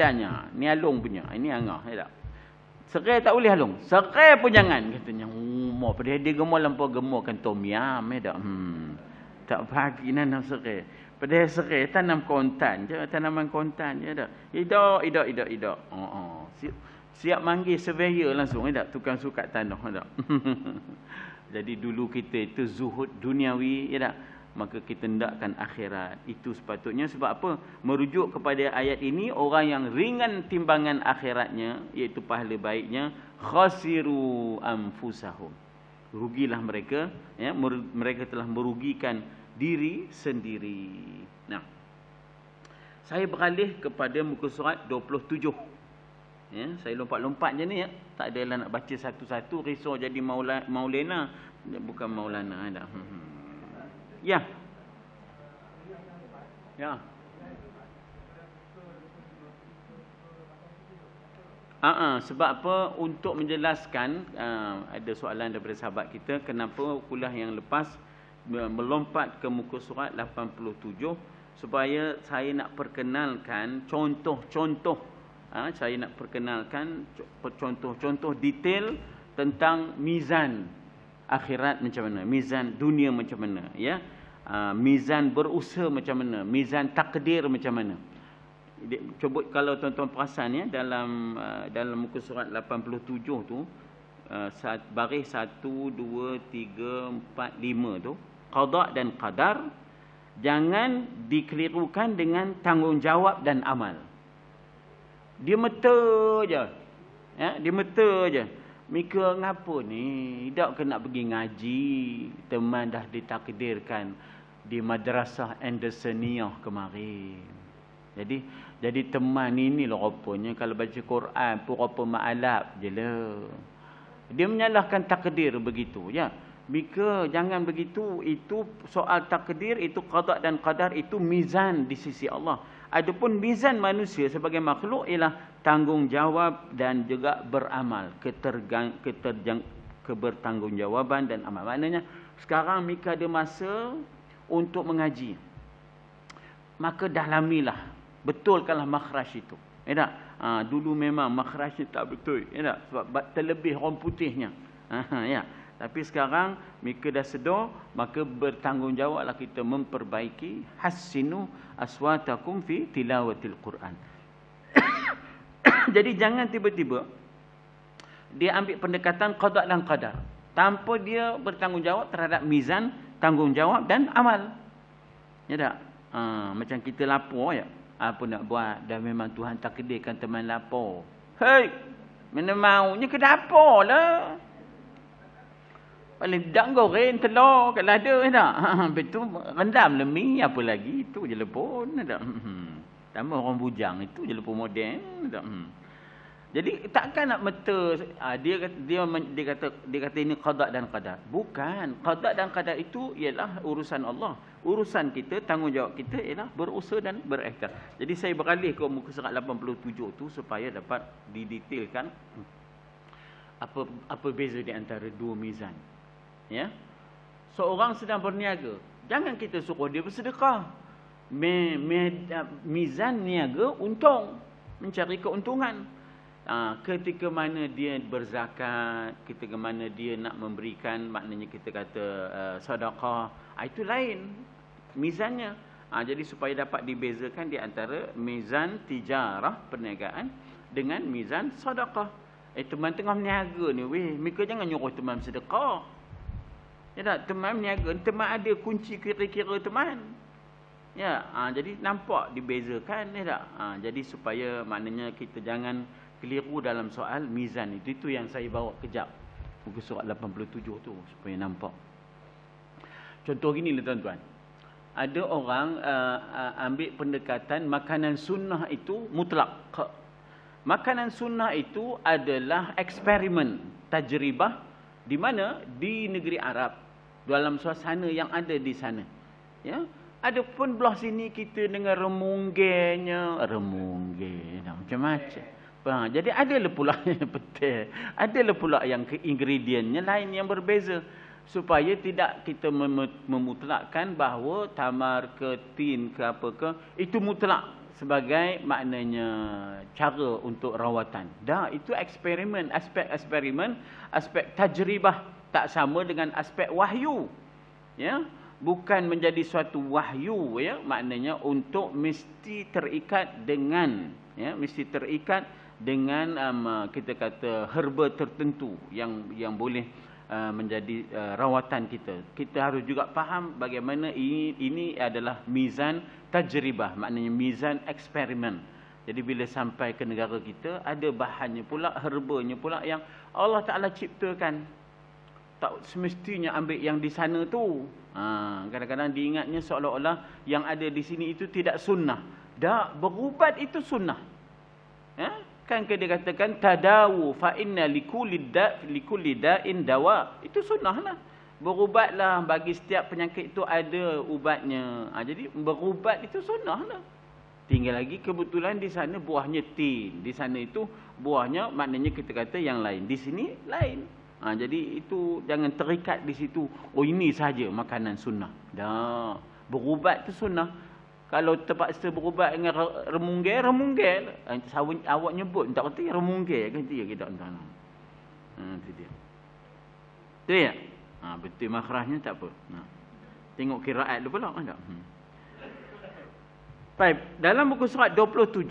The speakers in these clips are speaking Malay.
badannya. Ni alung punya. Ini angah. Ya tak? Serai tak boleh alung. Serai pun jangan. Katanya. Hmm, apa dia? Dia gemuk lampau gemuk kan tom yam. Ya tak? Hmm. Tak bagi nanam serai. Pada serai tanam kontan je. Tanaman kontan je. Ya tak? Idak, idak, idak, idak. Oh, oh. Siap, siap manggil surveyor langsung. Ya tak? Tukang sukat tanah. Ya tak? Jadi dulu kita itu zuhud duniawi. Ya tak? maka kita hendakkan akhirat itu sepatutnya sebab apa merujuk kepada ayat ini orang yang ringan timbangan akhiratnya iaitu pahala baiknya khasiru anfusahum rugilah mereka ya mereka telah merugikan diri sendiri nah saya beralih kepada muka surat 27 ya saya lompat-lompat je ni ya tak ada nak baca satu-satu risau jadi maulana maulena bukan maulana dah hmm, hmm. Ya. Ya. Ah Aa, sebab apa untuk menjelaskan aa, ha, ada soalan daripada sahabat kita kenapa kuliah yang lepas melompat ke muka surat 87 supaya saya nak perkenalkan contoh-contoh ha, saya nak perkenalkan contoh-contoh detail tentang mizan akhirat macam mana mizan dunia macam mana ya ah, mizan berusaha macam mana mizan takdir macam mana cuba kalau tuan-tuan perasan ya dalam ah, dalam muka surat 87 tu ah, saat baris 1 2 3 4 5 tu qada dan qadar jangan dikelirukan dengan tanggungjawab dan amal dia meter je ya dia meter je Mika ngapo ni? Tak kena pergi ngaji. Teman dah ditakdirkan di madrasah Andersoniah kemarin. Jadi jadi teman ini lah rupanya kalau baca Quran pun rupa ma'alab je lah. Dia menyalahkan takdir begitu. Ya. Mika jangan begitu. Itu soal takdir, itu qadar dan qadar, itu mizan di sisi Allah ataupun mizan manusia sebagai makhluk ialah tanggungjawab dan juga beramal ketergang keterjang kebertanggungjawaban dan amal maknanya sekarang mika ada masa untuk mengaji maka dalamilah betulkanlah makhraj itu ya tak ha, dulu memang makhraj tak betul ya tak sebab terlebih orang putihnya ha, ya tapi sekarang mereka dah sedar, maka bertanggungjawablah kita memperbaiki hasinu aswatakum fi tilawatil Quran. Jadi jangan tiba-tiba dia ambil pendekatan qada dan qadar tanpa dia bertanggungjawab terhadap mizan tanggungjawab dan amal. Ya tak? Ha, macam kita lapor ya. Apa nak buat? Dan memang Tuhan takdirkan teman lapor. Hei, mana maunya ke dapur lah. Paling tak goreng telur kat lada ni tak. Habis tu rendam lemi lah apa lagi itu je lepon lah tak. Tambah orang bujang itu je lepon lah moden tak. Jadi takkan nak meta ah, dia kata, dia dia kata dia kata ini qada dan qadar. Bukan. Qada dan qadar itu ialah urusan Allah. Urusan kita, tanggungjawab kita ialah berusaha dan berikhtiar. Jadi saya beralih ke muka surat 87 tu supaya dapat didetailkan apa apa beza di antara dua mizan ya. Seorang sedang berniaga, jangan kita suruh dia bersedekah. Me, me, eh, mizan niaga untung, mencari keuntungan. Ha, ketika mana dia berzakat, ketika mana dia nak memberikan, maknanya kita kata uh, sedekah, ah, itu lain mizannya. Ha, jadi supaya dapat dibezakan di antara mizan tijarah perniagaan dengan mizan sedekah. Eh teman tengah berniaga ni weh, mereka jangan nyuruh teman sedekah. Ya tak? Teman meniaga. Teman ada kunci kira-kira teman. Ya. Ha, jadi nampak dibezakan. Ya tak? Ha, jadi supaya maknanya kita jangan keliru dalam soal mizan itu. Itu yang saya bawa kejap. Buku surat 87 tu. Supaya nampak. Contoh gini lah tuan-tuan. Ada orang uh, uh, ambil pendekatan makanan sunnah itu mutlak. Makanan sunnah itu adalah eksperimen. Tajribah di mana di negeri Arab dalam suasana yang ada di sana ya pun belah sini kita dengar remunggenya remunggen macam-macam Ha, jadi ada le pula petel. Ada le pula yang ke ingredientnya lain yang berbeza supaya tidak kita memutlakkan bahawa tamar ke tin ke apa ke itu mutlak sebagai maknanya cara untuk rawatan. Dah itu eksperimen, aspek eksperimen, aspek tajribah tak sama dengan aspek wahyu. Ya, bukan menjadi suatu wahyu ya, maknanya untuk mesti terikat dengan ya, mesti terikat dengan um, kita kata herba tertentu yang yang boleh Uh, menjadi uh, rawatan kita. Kita harus juga faham bagaimana ini, ini adalah mizan tajribah, maknanya mizan eksperimen. Jadi bila sampai ke negara kita, ada bahannya pula, herbanya pula yang Allah Ta'ala ciptakan. Tak semestinya ambil yang di sana tu. Ha, kadang-kadang ha, diingatnya seolah-olah yang ada di sini itu tidak sunnah. Tak, berubat itu sunnah. Ya? Kan dia katakan tadawu fa inna likulli da likulli da'in dawa. Itu sunnahlah. Berubatlah bagi setiap penyakit itu ada ubatnya. Ha, jadi berubat itu sunnahlah. Tinggal lagi kebetulan di sana buahnya tin. Di sana itu buahnya maknanya kita kata yang lain. Di sini lain. Ha, jadi itu jangan terikat di situ. Oh ini saja makanan sunnah. Dah. Berubat itu sunnah kalau terpaksa berubat dengan remunggir, remunggir lah. awak nyebut, tak kerti remunggir kan? Tidak, kita tak tahu. Ah, itu dia. Itu ya? Ha, betul makhrahnya tak apa. Ha. Tengok kiraat tu pula. Kan? Hmm. Baik, dalam buku surat 27,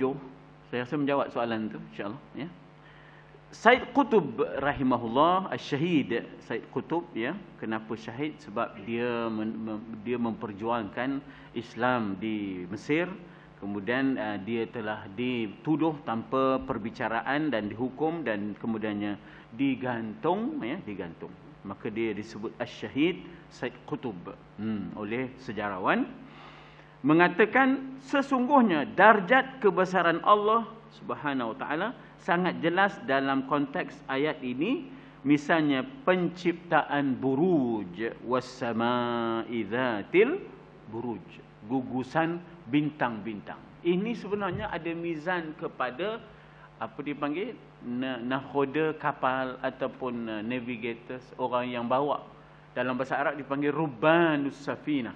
saya rasa menjawab soalan itu, insyaAllah. Ya? Said Qutb rahimahullah al-Shahid Said Qutb ya kenapa syahid sebab dia dia memperjuangkan Islam di Mesir kemudian uh, dia telah dituduh tanpa perbicaraan dan dihukum dan kemudiannya digantung ya digantung maka dia disebut al-Shahid Said Qutb hmm, oleh sejarawan mengatakan sesungguhnya darjat kebesaran Allah Subhanahu Wa Taala sangat jelas dalam konteks ayat ini misalnya penciptaan buruj wassama'i dzatil buruj gugusan bintang-bintang ini sebenarnya ada mizan kepada apa dipanggil nahoda kapal ataupun uh, navigators orang yang bawa dalam bahasa Arab dipanggil rubbanus safinah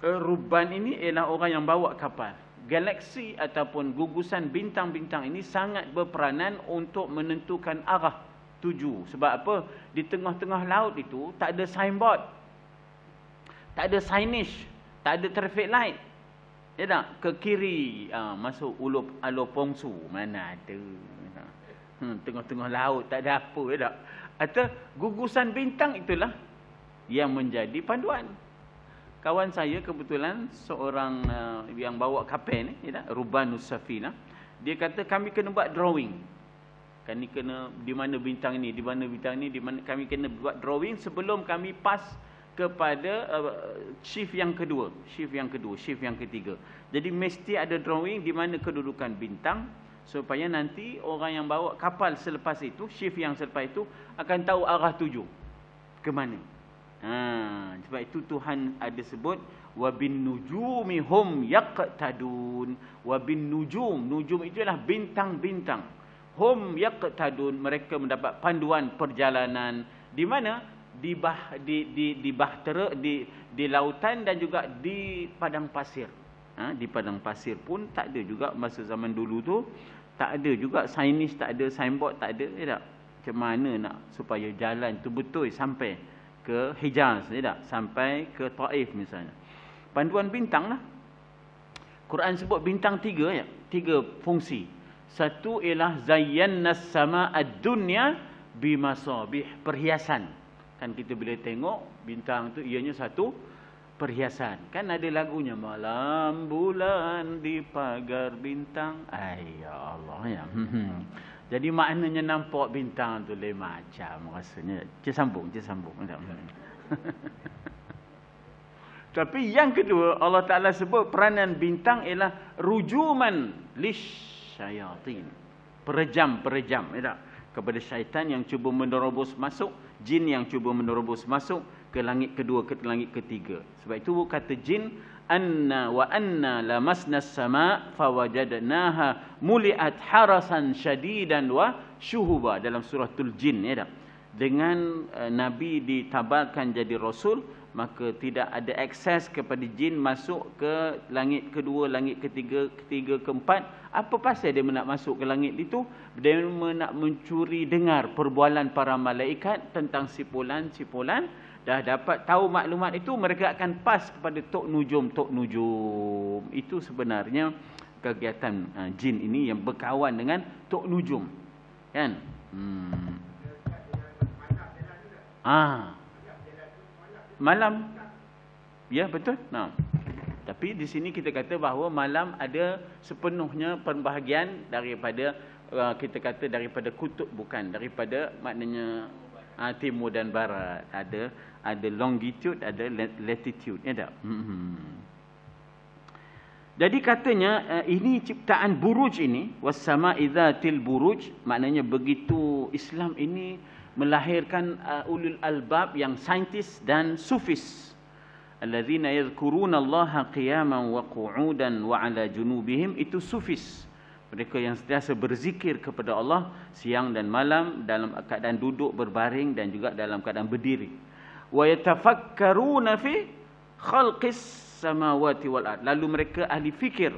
uh, Ruban ini ialah orang yang bawa kapal galaksi ataupun gugusan bintang-bintang ini sangat berperanan untuk menentukan arah tuju. Sebab apa? Di tengah-tengah laut itu tak ada signboard. Tak ada signage. Tak ada traffic light. Ya tak? Ke kiri uh, masuk Ulu Alu Pongsu. Mana ada? Ya hmm, tengah-tengah hmm, laut tak ada apa. Ya tak? Atau gugusan bintang itulah yang menjadi panduan kawan saya kebetulan seorang uh, yang bawa kapal ni ya, Rubanus Safina dia kata kami kena buat drawing kami kena di mana bintang ni di mana bintang ni di mana kami kena buat drawing sebelum kami pas kepada uh, shift yang kedua shift yang kedua shift yang ketiga jadi mesti ada drawing di mana kedudukan bintang supaya nanti orang yang bawa kapal selepas itu shift yang selepas itu akan tahu arah tuju ke mana Ha, sebab itu Tuhan ada sebut wa wabin nujumi hum yaqtadun bin nujum nujum itu itulah bintang-bintang hum yaqtadun mereka mendapat panduan perjalanan di mana di bah, di di di bahtera di di lautan dan juga di padang pasir ha, di padang pasir pun tak ada juga masa zaman dulu tu tak ada juga signage tak ada signboard tak ada ya tak macam mana nak supaya jalan tu betul sampai ke Hijaz ya tidak sampai ke Taif misalnya. Panduan bintang lah Quran sebut bintang tiga ya, tiga fungsi. Satu ialah zayyan zayyanas sama'ad dunya bimasabih perhiasan. Kan kita bila tengok bintang tu ianya satu perhiasan. Kan ada lagunya malam bulan di pagar bintang. Ay, ya Allah ya. Hmm, hmm. Jadi maknanya nampak bintang tu lain macam rasanya. Cik sambung, cik sambung. Tapi yang kedua Allah Ta'ala sebut peranan bintang ialah rujuman lish syayatin. Perejam-perejam. Ya Kepada syaitan yang cuba menerobos masuk. Jin yang cuba menerobos masuk ke langit kedua ke langit ketiga. Sebab itu kata jin anna wa anna lamasna sama fawajadnaha muliat harasan syadidan wa syuhuba dalam surah tul jin ya tak? dengan uh, nabi ditabalkan jadi rasul maka tidak ada akses kepada jin masuk ke langit kedua langit ketiga ketiga keempat apa pasal dia nak masuk ke langit itu dia nak mencuri dengar perbualan para malaikat tentang sipulan-sipulan dah dapat tahu maklumat itu mereka akan pas kepada tok nujum tok nujum itu sebenarnya kegiatan uh, jin ini yang berkawan dengan tok nujum kan hmm. ah malam ya betul nah tapi di sini kita kata bahawa malam ada sepenuhnya pembahagian daripada uh, kita kata daripada kutub bukan daripada maknanya ha, timur dan barat ada ada longitude ada latitude ya tak hmm. jadi katanya eh, ini ciptaan buruj ini wassama idzatil buruj maknanya begitu Islam ini melahirkan uh, ulul albab yang saintis dan sufis alladzina yadhkuruna Allah qiyaman wa qu'udan wa ala junubihim itu sufis mereka yang sentiasa berzikir kepada Allah siang dan malam dalam keadaan duduk berbaring dan juga dalam keadaan berdiri. Wa yatafakkaruna fi khalqis samawati wal ard. Lalu mereka ahli fikir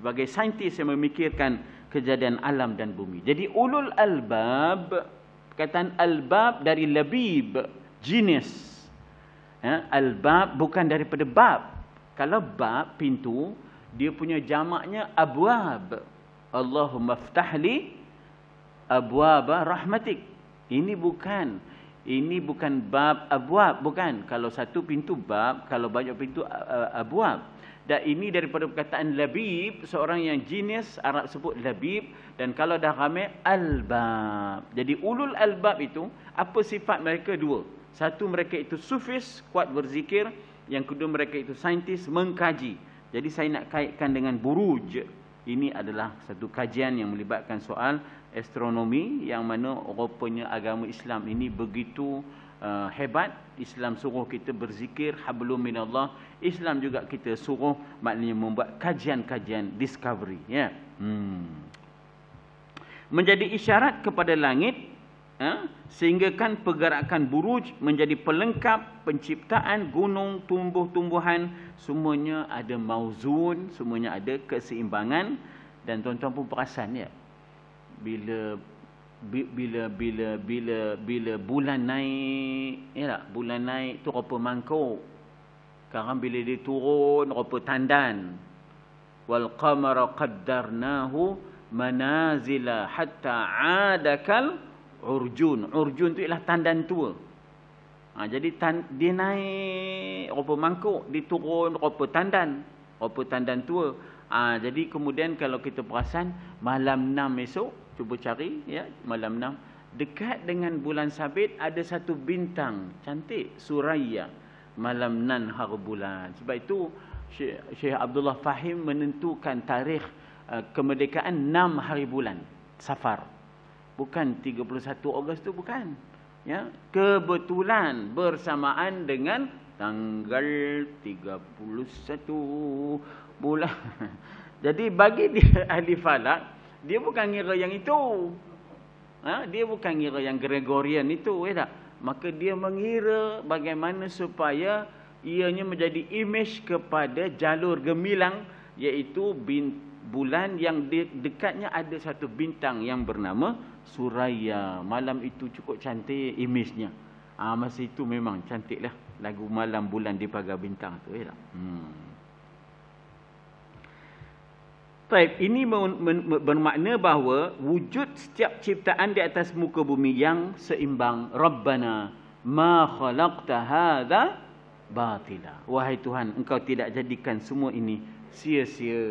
sebagai saintis yang memikirkan kejadian alam dan bumi. Jadi ulul albab perkataan albab dari labib jenis ya, albab bukan daripada bab. Kalau bab pintu dia punya jamaknya abwab. Allahumma ftahli abwaba rahmatik. Ini bukan. Ini bukan bab abwab. Bukan. Kalau satu pintu bab, kalau banyak pintu abwab. Dan ini daripada perkataan labib, seorang yang jenis Arab sebut labib. Dan kalau dah ramai, albab. Jadi ulul albab itu, apa sifat mereka dua? Satu mereka itu sufis, kuat berzikir. Yang kedua mereka itu saintis, mengkaji. Jadi saya nak kaitkan dengan buruj. Ini adalah satu kajian yang melibatkan soal astronomi yang mana rupanya agama Islam ini begitu uh, hebat. Islam suruh kita berzikir hablum minallah. Islam juga kita suruh maknanya membuat kajian-kajian discovery, ya. Yeah. Hmm. Menjadi isyarat kepada langit Ha? Sehingga kan pergerakan buruj menjadi pelengkap penciptaan gunung, tumbuh-tumbuhan, semuanya ada mauzun, semuanya ada keseimbangan dan tuan-tuan pun perasan ya. Bila bila bila bila bila bulan naik ya tak? bulan naik tu rupa mangkuk sekarang bila dia turun rupa tandan wal qamara qaddarnahu manazila hatta 'adakal Urjun. Urjun tu ialah tandan tua. Ha, jadi tan, dia naik rupa mangkuk. Dia turun rupa tandan. Rupa tandan tua. Ha, jadi kemudian kalau kita perasan malam enam esok. Cuba cari ya malam enam Dekat dengan bulan sabit ada satu bintang cantik Suraya malam enam hari bulan. Sebab itu Syekh Abdullah Fahim menentukan tarikh uh, kemerdekaan enam hari bulan Safar bukan 31 Ogos tu bukan ya kebetulan bersamaan dengan tanggal 31 bulan jadi bagi dia ahli falak dia bukan kira yang itu ha? dia bukan kira yang gregorian itu ya tak? maka dia mengira bagaimana supaya ianya menjadi imej kepada jalur gemilang iaitu bintang bulan yang de dekatnya ada satu bintang yang bernama Suraya. Malam itu cukup cantik imejnya. Ah ha, masa itu memang cantiklah lagu malam bulan di pagar bintang tu ya. Hmm. Baik, ini bermakna bahawa wujud setiap ciptaan di atas muka bumi yang seimbang. Rabbana ma khalaqta hadha batila. Wahai Tuhan, engkau tidak jadikan semua ini sia-sia.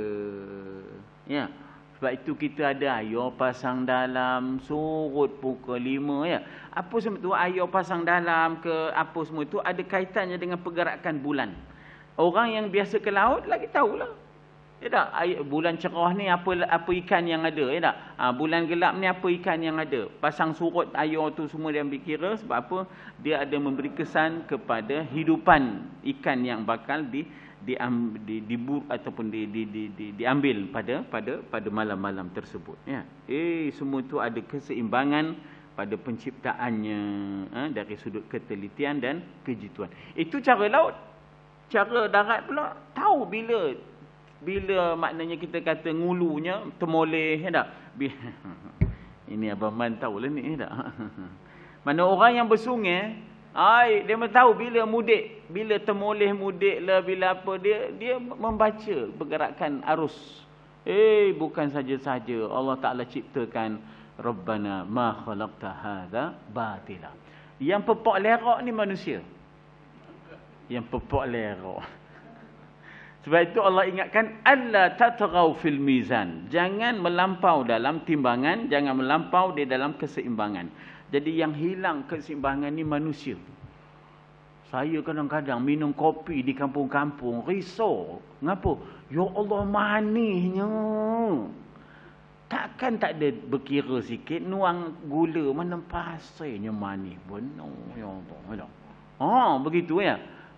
Ya. Sebab itu kita ada ayo pasang dalam surut pukul lima, ya. Apa semua tu air pasang dalam ke apa semua tu ada kaitannya dengan pergerakan bulan. Orang yang biasa ke laut lagi tahulah. Ya tak? Air, bulan cerah ni apa apa ikan yang ada, ya tak? Ha, bulan gelap ni apa ikan yang ada? Pasang surut air tu semua dia ambil kira sebab apa? Dia ada memberi kesan kepada hidupan ikan yang bakal di di di dibur di, ataupun di di di diambil di pada pada pada malam-malam tersebut, ya. Eh semua tu ada keseimbangan pada penciptaannya ha, dari sudut ketelitian dan kejituan. Itu cara laut. Cara darat pula tahu bila bila maknanya kita kata ngulunya temoleh, ya tak ini abang man tahu ni ya tak mana orang yang bersungai ai dia mesti tahu bila mudik bila temoleh mudik lah bila apa dia dia membaca pergerakan arus eh bukan saja-saja Allah Taala ciptakan rabbana ma khalaqta hadha batila yang pepok lerok ni manusia yang pepok lerok. Sebab itu Allah ingatkan alla tatghaw fil mizan. Jangan melampau dalam timbangan, jangan melampau di dalam keseimbangan. Jadi yang hilang keseimbangan ni manusia. Saya kadang-kadang minum kopi di kampung-kampung, risau. Ngapa? Ya Allah manisnya. Takkan tak ada berkira sikit nuang gula mana pasirnya manis benar ya Allah. Ha, begitu ya.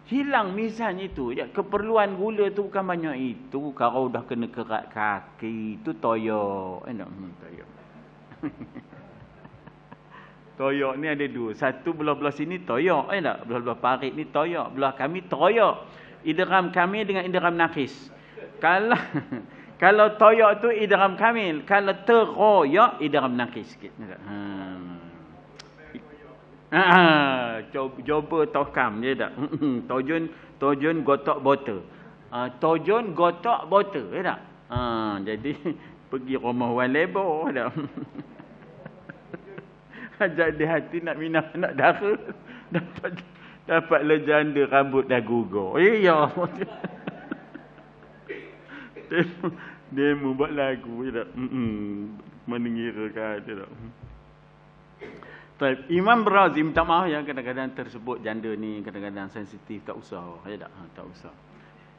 Hilang mizan itu. Ya, keperluan gula tu bukan banyak itu. Kalau dah kena kerak kaki. Itu toyok. Eh, nak, toyok. toyok ni ada dua. Satu belah-belah sini toyok. Eh, tak? Belah-belah parit ni toyok. Belah kami toyok. Idram kami dengan idram nakis. Kalau... kalau toyok tu idram kami, Kalau teroyok, idram nakis sikit. Hmm. Ah. Coba tokam je tak. tojun tojun gotok botol. Uh, ah, tojun gotok botol ya tak. Ah, jadi pergi rumah wan lebor dah. Ajak di hati nak minum anak dara dapat dapat legenda rambut dah gugur. Eh, ya. demo buat lagu je tak. Mm -mm. kan je tak. Baik, Imam Razi minta maaf yang kadang-kadang tersebut janda ni kadang-kadang sensitif tak usah. Ya tak? Ha, tak usah.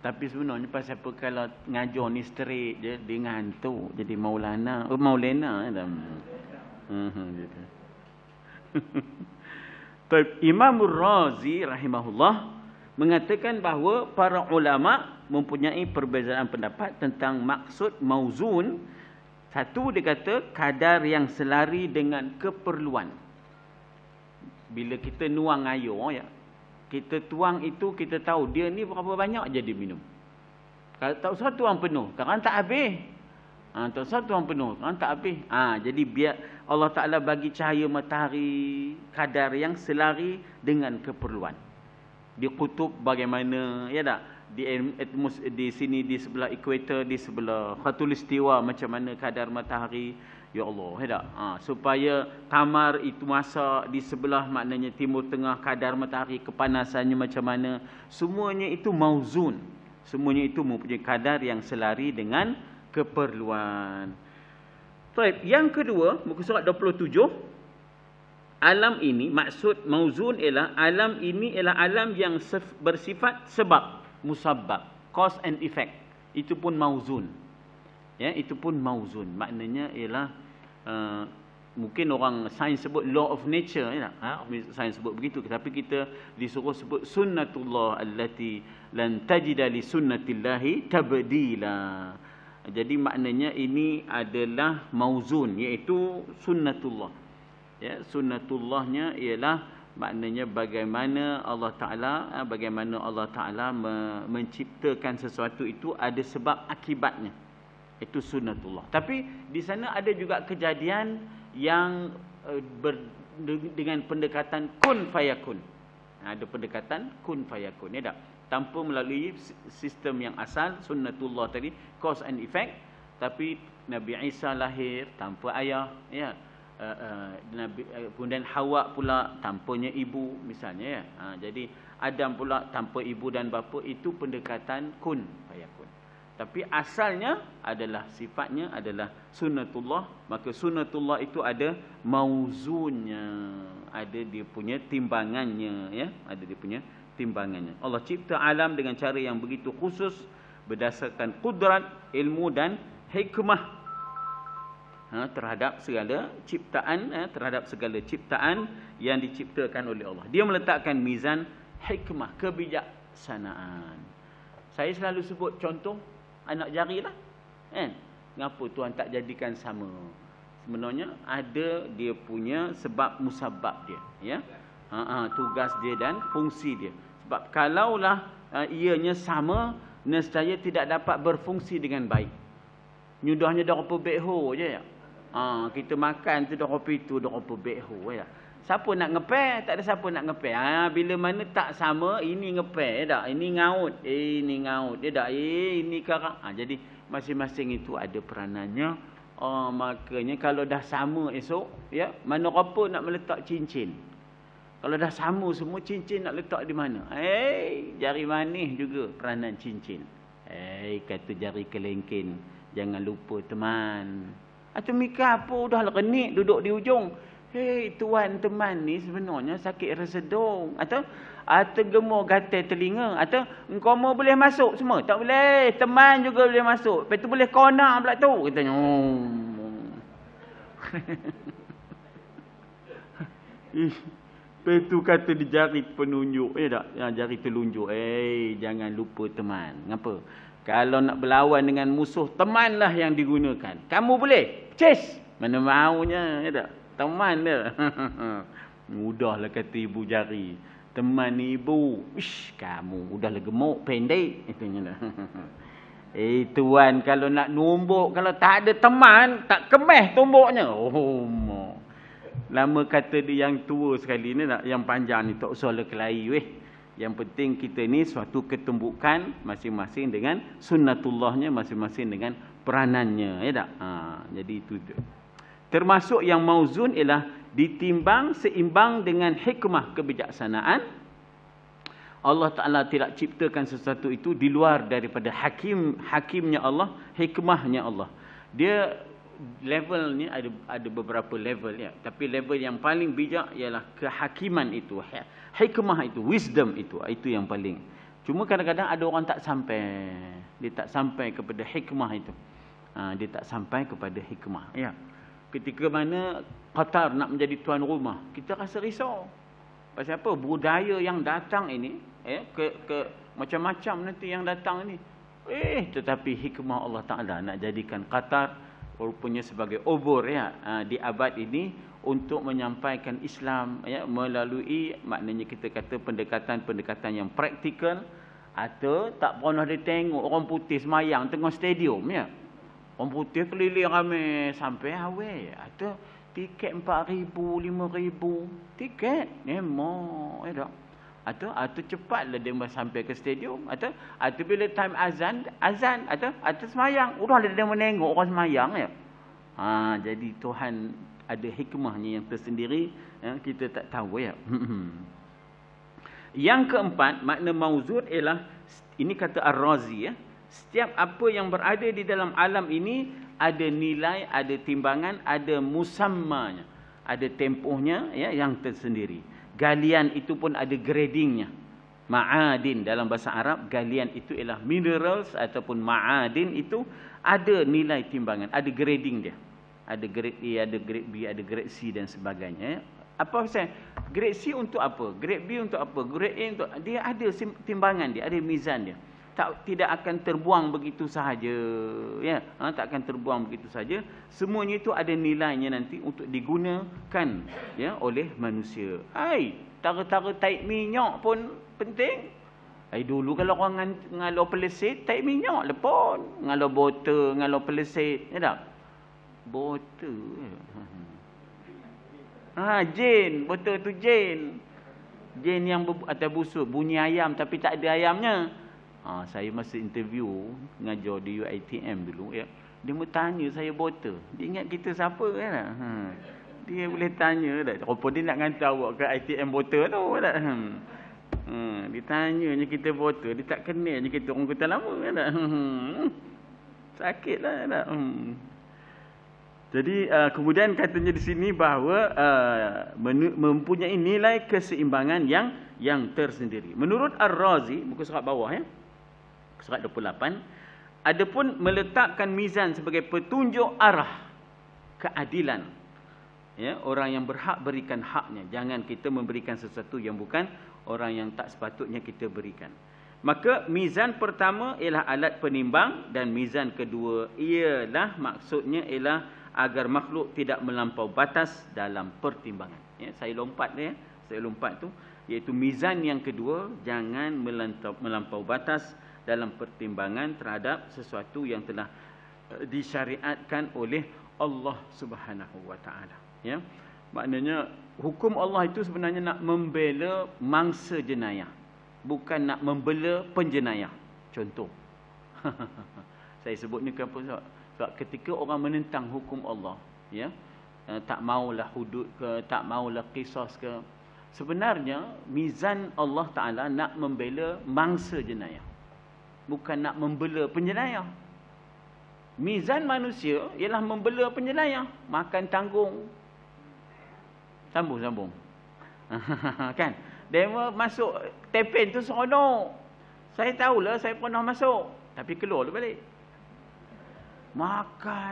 Tapi sebenarnya pas siapa kalau ngajar ni straight je dia ngantuk jadi Maulana, oh, Maulana ya dah. Hmm gitu. Baik, Imam Razi rahimahullah mengatakan bahawa para ulama mempunyai perbezaan pendapat tentang maksud mauzun satu dia kata kadar yang selari dengan keperluan bila kita nuang air oh ya. Kita tuang itu kita tahu dia ni berapa banyak jadi minum. Kalau tak usah tuang penuh, kan tak habis. Ha, tak usah tuang penuh, kan tak habis. Ha, jadi biar Allah Taala bagi cahaya matahari kadar yang selari dengan keperluan. Di kutub bagaimana ya tak? Di atmos di sini di sebelah ekuator, di sebelah khatulistiwa macam mana kadar matahari Ya Allah, ha, supaya tamar itu masa di sebelah maknanya timur tengah kadar matahari kepanasannya macam mana semuanya itu mauzun semuanya itu mempunyai kadar yang selari dengan keperluan Taib, yang kedua muka surat 27 alam ini maksud mauzun ialah alam ini ialah alam yang bersifat sebab musabab, cause and effect itu pun mauzun ya itu pun mauzun maknanya ialah uh, mungkin orang sains sebut law of nature ya ha sains sebut begitu tapi kita disuruh sebut sunnatullah allati lan tajida li sunnatillahi tabdila jadi maknanya ini adalah mauzun iaitu sunnatullah ya sunnatullahnya ialah maknanya bagaimana Allah taala ha, bagaimana Allah taala menciptakan sesuatu itu ada sebab akibatnya itu sunnatullah. Tapi di sana ada juga kejadian yang eh, ber, dengan pendekatan kun fayakun. Ha, ada pendekatan kun fayakun. Ya Tanpa melalui sistem yang asal, sunnatullah tadi, cause and effect. Tapi Nabi Isa lahir tanpa ayah. Ya. Eh, eh, Nabi, uh, kemudian Hawa pula tanpanya ibu misalnya ya. Ha, jadi Adam pula tanpa ibu dan bapa itu pendekatan kun fayakun. Tapi asalnya adalah sifatnya adalah sunnatullah. Maka sunnatullah itu ada mauzunnya. Ada dia punya timbangannya. ya, Ada dia punya timbangannya. Allah cipta alam dengan cara yang begitu khusus. Berdasarkan kudrat, ilmu dan hikmah. Ha, terhadap segala ciptaan. Eh, terhadap segala ciptaan yang diciptakan oleh Allah. Dia meletakkan mizan hikmah, kebijaksanaan. Saya selalu sebut contoh anak jari lah, kan kenapa Tuhan tak jadikan sama sebenarnya ada dia punya sebab musabab dia ya ha, ha, tugas dia dan fungsi dia sebab kalaulah uh, ianya sama nescaya tidak dapat berfungsi dengan baik nyudahnya dah apa beho, je ya ha, kita makan tu dah apa itu dah apa beho, ya Siapa nak ngepeh? Tak ada siapa nak ngepeh. Ah, ha, bila mana tak sama, ini ngepeh. Eh, ya tak? Ini ngaut. Eh, ini ngaut. Ya eh, tak? Eh, ini karak. Ha, ah, jadi, masing-masing itu ada peranannya. Oh, makanya kalau dah sama esok, ya mana apa nak meletak cincin? Kalau dah sama semua, cincin nak letak di mana? Eh, jari manis juga peranan cincin. Eh, kata jari kelengking. Jangan lupa teman. Atau ah, mikah apa? Dah lah, renik duduk di ujung. Hei tuan teman ni sebenarnya sakit resedong atau atau ah, gemuk gatal telinga atau engkau mau boleh masuk semua tak boleh teman juga boleh masuk lepas tu boleh konak pula tu kita oh. ish Petu kata di jari penunjuk eh tak ya, jari telunjuk eh jangan lupa teman kenapa kalau nak berlawan dengan musuh temanlah yang digunakan kamu boleh chase mana maunya ya tak teman dia. Mudahlah kata ibu jari. Teman ibu. Ish, kamu sudah gemuk pendek. Itunya lah. Eh tuan kalau nak numbuk kalau tak ada teman tak kemeh tumbuknya. Oh ma. Lama kata dia yang tua sekali ni nak yang panjang ni tak usah lah kelahi weh. Yang penting kita ni suatu ketumbukan masing-masing dengan sunnatullahnya masing-masing dengan peranannya ya tak? Ha, jadi itu Termasuk yang mauzun ialah ditimbang seimbang dengan hikmah kebijaksanaan. Allah Ta'ala tidak ciptakan sesuatu itu di luar daripada hakim hakimnya Allah, hikmahnya Allah. Dia level ni ada ada beberapa level ya. Tapi level yang paling bijak ialah kehakiman itu. Hikmah itu, wisdom itu. Itu yang paling. Cuma kadang-kadang ada orang tak sampai. Dia tak sampai kepada hikmah itu. Ah, dia tak sampai kepada hikmah. Ya ketika mana Qatar nak menjadi tuan rumah kita rasa risau pasal apa budaya yang datang ini eh, ke ke macam-macam nanti yang datang ini eh tetapi hikmah Allah Taala nak jadikan Qatar rupanya sebagai obor ya ha, di abad ini untuk menyampaikan Islam ya, melalui maknanya kita kata pendekatan-pendekatan yang praktikal atau tak pernah ditengok tengok orang putih semayang tengah stadium ya Orang putih keliling ramai sampai awal. Ada tiket empat ribu, lima ribu. Tiket. Nemo. Ya tak? Atau, atau lah dia sampai ke stadium. Atau, atau bila time azan, azan. Atau, atau semayang. Udahlah dia menengok orang semayang. Ya? Ha, jadi Tuhan ada hikmahnya yang tersendiri. Ya? Kita tak tahu ya. yang keempat, makna mauzud ialah. Ini kata Ar-Razi ya. Setiap apa yang berada di dalam alam ini ada nilai, ada timbangan, ada musammanya, ada tempohnya ya yang tersendiri. Galian itu pun ada gradingnya. Ma'adin dalam bahasa Arab galian itu ialah minerals ataupun ma'adin itu ada nilai timbangan, ada grading dia. Ada grade A, ada grade B, ada grade C dan sebagainya. Ya. Apa saya? Grade C untuk apa? Grade B untuk apa? Grade A untuk dia ada timbangan dia, ada mizan dia tak tidak akan terbuang begitu sahaja ya ha, tak akan terbuang begitu sahaja semuanya itu ada nilainya nanti untuk digunakan ya oleh manusia ai tara-tara taik minyak pun penting ai dulu kalau orang ngalau pelesit taik minyak lepon ngalau botol ngalau pelesit ya tak botol ya. ha jin botol tu jin jin yang atau busuk bunyi ayam tapi tak ada ayamnya Ha, saya masa interview ngajar di UiTM dulu ya. Dia mau tanya saya botol. Dia ingat kita siapa kan? Ha. Dia boleh tanya tak? Rupa dia nak ngantar awak ke ITM botol tu tak? Hmm. Ha, Ditanyanya kita botol. Dia tak kenalnya kita orang kota lama kan tak? Hmm. Sakitlah kan tak? Hmm. Jadi uh, kemudian katanya di sini bahawa uh, mempunyai nilai keseimbangan yang yang tersendiri. Menurut Ar-Razi, buku surat bawah ya. Surat 28. Adapun meletakkan mizan sebagai petunjuk arah keadilan. Ya, orang yang berhak berikan haknya. Jangan kita memberikan sesuatu yang bukan orang yang tak sepatutnya kita berikan. Maka mizan pertama ialah alat penimbang dan mizan kedua ialah maksudnya ialah agar makhluk tidak melampau batas dalam pertimbangan. Ya, saya lompat ya. Saya lompat tu iaitu mizan yang kedua jangan melampau batas dalam pertimbangan terhadap sesuatu yang telah eh, disyariatkan oleh Allah Subhanahu Wa Taala. Ya. Maknanya hukum Allah itu sebenarnya nak membela mangsa jenayah, bukan nak membela penjenayah. Contoh. Saya sebut ni kenapa sebab, ketika orang menentang hukum Allah, ya. Eh, tak maulah hudud ke, tak maulah kisah ke. Sebenarnya, mizan Allah Ta'ala nak membela mangsa jenayah bukan nak membela penjenayah. Mizan manusia ialah membela penjenayah, makan tanggung. Sambung-sambung. kan? Demo masuk tepen tu seronok. Saya tahulah saya pernah masuk, tapi keluar dulu balik.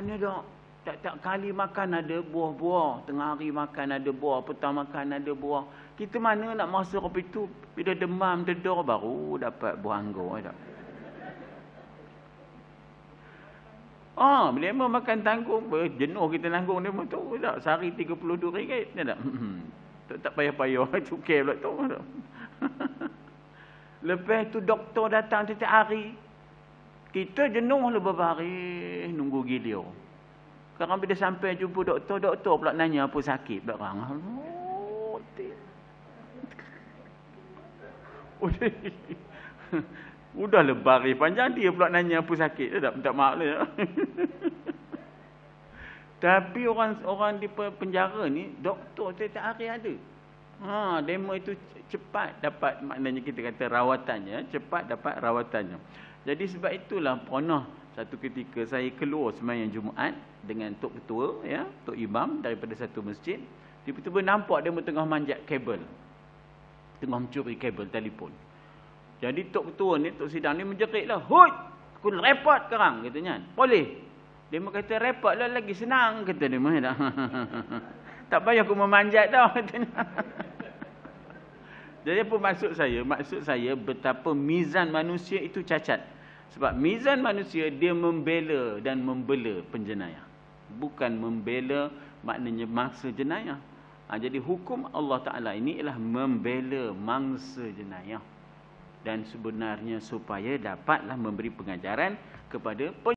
ni dok. Tak-tak kali makan ada buah-buah, tengah hari makan ada buah, petang makan ada buah. Kita mana nak masuk kopi tu? Bila demam, dedor baru dapat buah anggur. Tak? Eh, Ah, bila memang makan tanggung, jenuh kita tanggung dia tu. Tak sehari 32 ringgit. Ya tak? Hmm, tak tak payah-payah cukai pula tu. Lepas tu doktor datang setiap hari. Kita jenuh lebih lah hari nunggu giliran. Sekarang bila sampai jumpa doktor, doktor pula nanya apa sakit barang. Oh, tip. Udah lebar panjang dia pula nanya apa sakit. Dia eh, tak minta maaf lah. Ya. Tapi orang orang di penjara ni doktor setiap hari ada. Ha, demo itu cepat dapat maknanya kita kata rawatannya, ya, cepat dapat rawatannya. Jadi sebab itulah pernah satu ketika saya keluar semayang Jumaat dengan Tok Ketua, ya, Tok Imam daripada satu masjid. Tiba-tiba nampak dia tengah manjat kabel. Tengah mencuri kabel telefon. Jadi tok ketua ni, tok sidang ni menjeritlah. Hoi, aku repot sekarang katanya. Boleh. Dia mau kata repotlah lagi senang kata dia mai dah. Tak payah aku memanjat dah katanya. Jadi apa maksud saya? Maksud saya betapa mizan manusia itu cacat. Sebab mizan manusia dia membela dan membela penjenayah. Bukan membela maknanya mangsa jenayah. Ha, jadi hukum Allah Ta'ala ini ialah membela mangsa jenayah dan sebenarnya supaya dapatlah memberi pengajaran kepada